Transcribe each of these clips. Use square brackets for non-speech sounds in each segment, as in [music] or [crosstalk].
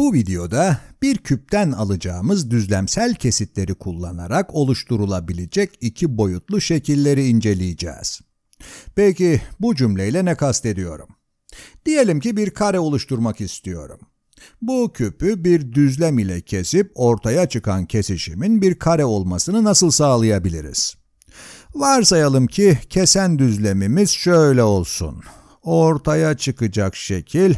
Bu videoda bir küpten alacağımız düzlemsel kesitleri kullanarak oluşturulabilecek iki boyutlu şekilleri inceleyeceğiz. Peki bu cümleyle ne kastediyorum? Diyelim ki bir kare oluşturmak istiyorum. Bu küpü bir düzlem ile kesip ortaya çıkan kesişimin bir kare olmasını nasıl sağlayabiliriz? Varsayalım ki kesen düzlemimiz şöyle olsun. Ortaya çıkacak şekil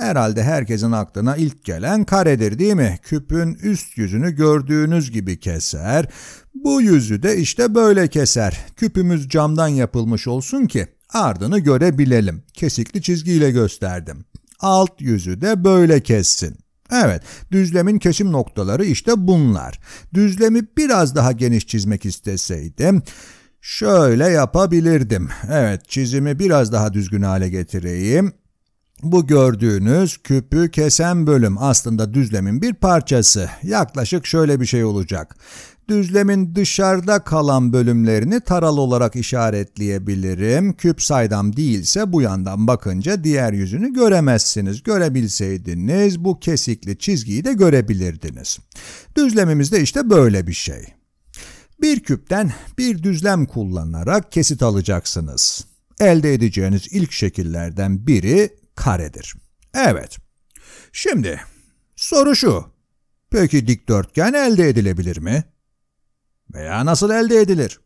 Herhalde herkesin aklına ilk gelen karedir değil mi? Küpün üst yüzünü gördüğünüz gibi keser. Bu yüzü de işte böyle keser. Küpümüz camdan yapılmış olsun ki ardını görebilelim. Kesikli çizgiyle gösterdim. Alt yüzü de böyle kessin. Evet, düzlemin kesim noktaları işte bunlar. Düzlemi biraz daha geniş çizmek isteseydim şöyle yapabilirdim. Evet, çizimi biraz daha düzgün hale getireyim. Bu gördüğünüz küpü kesen bölüm aslında düzlemin bir parçası. Yaklaşık şöyle bir şey olacak. Düzlemin dışarıda kalan bölümlerini taralı olarak işaretleyebilirim. Küp saydam değilse bu yandan bakınca diğer yüzünü göremezsiniz. Görebilseydiniz bu kesikli çizgiyi de görebilirdiniz. Düzlemimizde işte böyle bir şey. Bir küpten bir düzlem kullanarak kesit alacaksınız. Elde edeceğiniz ilk şekillerden biri karedir. Evet. Şimdi soru şu. Peki dikdörtgen elde edilebilir mi? Veya nasıl elde edilir?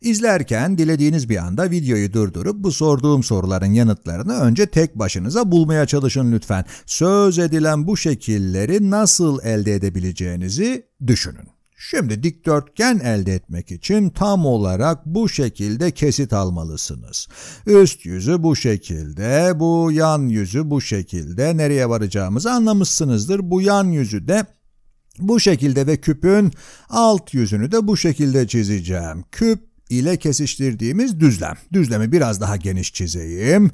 İzlerken dilediğiniz bir anda videoyu durdurup bu sorduğum soruların yanıtlarını önce tek başınıza bulmaya çalışın lütfen. Söz edilen bu şekilleri nasıl elde edebileceğinizi düşünün. Şimdi dikdörtgen elde etmek için tam olarak bu şekilde kesit almalısınız. Üst yüzü bu şekilde, bu yan yüzü bu şekilde. Nereye varacağımızı anlamışsınızdır. Bu yan yüzü de bu şekilde ve küpün alt yüzünü de bu şekilde çizeceğim. Küp ile kesiştirdiğimiz düzlem. Düzlemi biraz daha geniş çizeyim.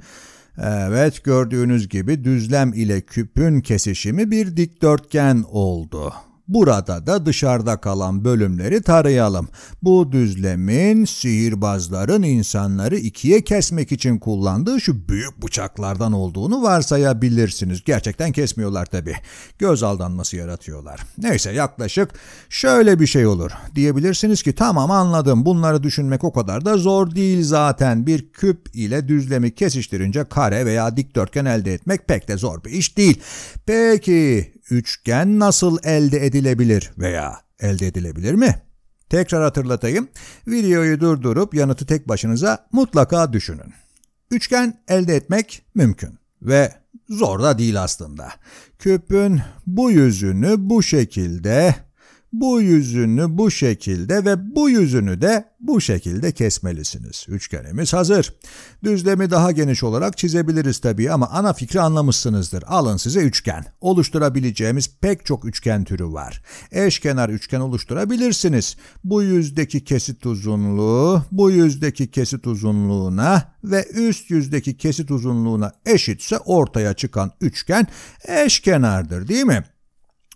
Evet gördüğünüz gibi düzlem ile küpün kesişimi bir dikdörtgen oldu. Burada da dışarıda kalan bölümleri tarayalım. Bu düzlemin sihirbazların insanları ikiye kesmek için kullandığı şu büyük bıçaklardan olduğunu varsayabilirsiniz. Gerçekten kesmiyorlar tabi. Göz aldanması yaratıyorlar. Neyse yaklaşık şöyle bir şey olur. Diyebilirsiniz ki tamam anladım bunları düşünmek o kadar da zor değil zaten. Bir küp ile düzlemi kesiştirince kare veya dikdörtgen elde etmek pek de zor bir iş değil. Peki üçgen nasıl elde edilebilir veya elde edilebilir mi? Tekrar hatırlatayım. Videoyu durdurup yanıtı tek başınıza mutlaka düşünün. Üçgen elde etmek mümkün ve zor da değil aslında. Küpün bu yüzünü bu şekilde bu yüzünü bu şekilde ve bu yüzünü de bu şekilde kesmelisiniz. Üçgenimiz hazır. Düzlemi daha geniş olarak çizebiliriz tabii ama ana fikri anlamışsınızdır. Alın size üçgen. Oluşturabileceğimiz pek çok üçgen türü var. Eşkenar üçgen oluşturabilirsiniz. Bu yüzdeki kesit uzunluğu, bu yüzdeki kesit uzunluğuna ve üst yüzdeki kesit uzunluğuna eşitse ortaya çıkan üçgen eşkenardır değil mi?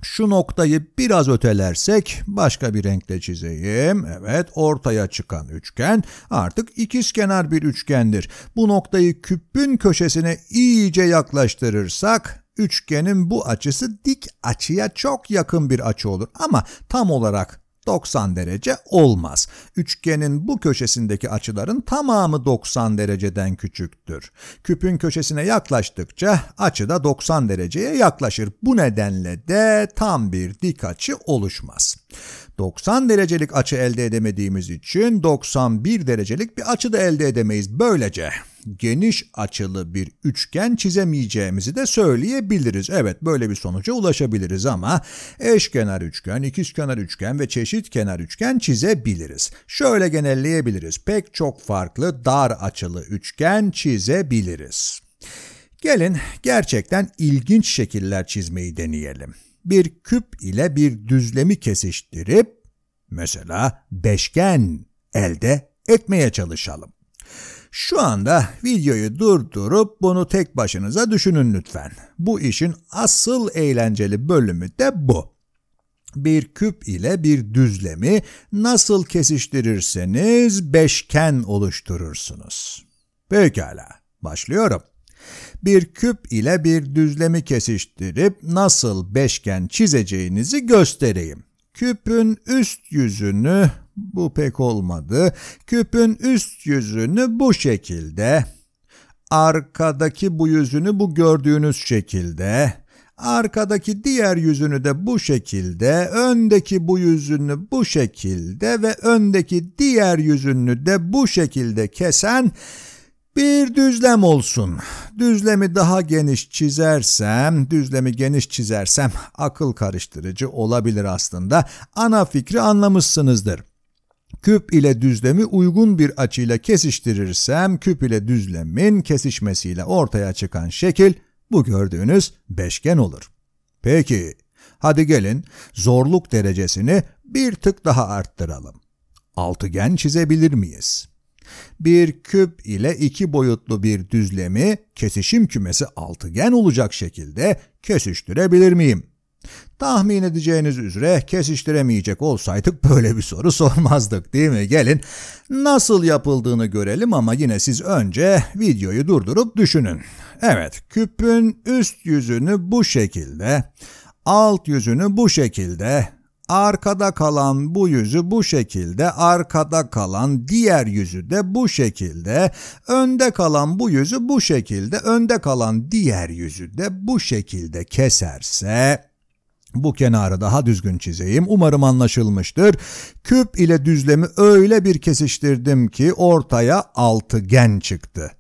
şu noktayı biraz ötelersek başka bir renkle çizeyim. Evet ortaya çıkan üçgen artık ikizkenar bir üçgendir. Bu noktayı küpün köşesine iyice yaklaştırırsak üçgenin bu açısı dik açıya çok yakın bir açı olur ama tam olarak 90 derece olmaz. Üçgenin bu köşesindeki açıların tamamı 90 dereceden küçüktür. Küpün köşesine yaklaştıkça açı da 90 dereceye yaklaşır. Bu nedenle de tam bir dik açı oluşmaz. 90 derecelik açı elde edemediğimiz için 91 derecelik bir açı da elde edemeyiz. Böylece geniş açılı bir üçgen çizemeyeceğimizi de söyleyebiliriz. Evet böyle bir sonuca ulaşabiliriz ama eşkenar üçgen, ikizkenar üçgen ve çeşit kenar üçgen çizebiliriz. Şöyle genelleyebiliriz. Pek çok farklı dar açılı üçgen çizebiliriz. Gelin gerçekten ilginç şekiller çizmeyi deneyelim. Bir küp ile bir düzlemi kesiştirip mesela beşgen elde etmeye çalışalım. Şu anda videoyu durdurup bunu tek başınıza düşünün lütfen. Bu işin asıl eğlenceli bölümü de bu. Bir küp ile bir düzlemi nasıl kesiştirirseniz beşgen oluşturursunuz. Pekala, başlıyorum. Bir küp ile bir düzlemi kesiştirip nasıl beşgen çizeceğinizi göstereyim. Küpün üst yüzünü bu pek olmadı. Küpün üst yüzünü bu şekilde. Arkadaki bu yüzünü bu gördüğünüz şekilde. Arkadaki diğer yüzünü de bu şekilde, öndeki bu yüzünü bu şekilde ve öndeki diğer yüzünü de bu şekilde kesen bir düzlem olsun. Düzlemi daha geniş çizersem, düzlemi geniş çizersem akıl karıştırıcı olabilir aslında. Ana fikri anlamışsınızdır küp ile düzlemi uygun bir açıyla kesiştirirsem küp ile düzlemin kesişmesiyle ortaya çıkan şekil bu gördüğünüz beşgen olur. Peki, hadi gelin zorluk derecesini bir tık daha arttıralım. Altıgen çizebilir miyiz? Bir küp ile iki boyutlu bir düzlemi kesişim kümesi altıgen olacak şekilde kesiştirebilir miyim? Tahmin edeceğiniz üzere kesiştiremeyecek olsaydık böyle bir soru [laughs] sormazdık değil mi? Gelin nasıl yapıldığını görelim ama yine siz önce videoyu durdurup düşünün. Evet küpün üst yüzünü bu şekilde, alt yüzünü bu şekilde, arkada kalan bu yüzü bu şekilde, arkada kalan diğer yüzü de bu şekilde, önde kalan bu yüzü bu şekilde, önde kalan diğer yüzü de bu şekilde keserse bu kenarı daha düzgün çizeyim. Umarım anlaşılmıştır. Küp ile düzlemi öyle bir kesiştirdim ki ortaya altıgen çıktı.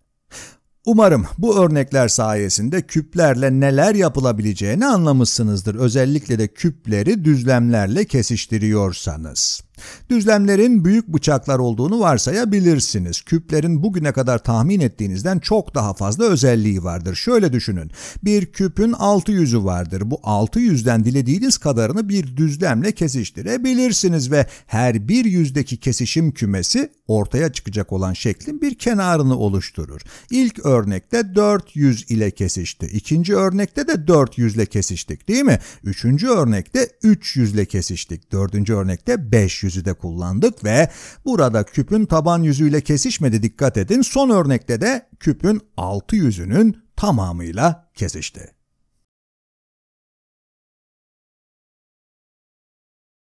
Umarım bu örnekler sayesinde küplerle neler yapılabileceğini anlamışsınızdır. Özellikle de küpleri düzlemlerle kesiştiriyorsanız. Düzlemlerin büyük bıçaklar olduğunu varsayabilirsiniz. Küplerin bugüne kadar tahmin ettiğinizden çok daha fazla özelliği vardır. Şöyle düşünün. Bir küpün altı yüzü vardır. Bu altı yüzden dilediğiniz kadarını bir düzlemle kesiştirebilirsiniz ve her bir yüzdeki kesişim kümesi ortaya çıkacak olan şeklin bir kenarını oluşturur. İlk örnekte 400 ile kesişti. İkinci örnekte de 400 ile kesiştik değil mi? Üçüncü örnekte 300 ile kesiştik. Dördüncü örnekte 500 yüzü de kullandık ve burada küpün taban yüzüyle kesişmedi dikkat edin. Son örnekte de küpün altı yüzünün tamamıyla kesişti.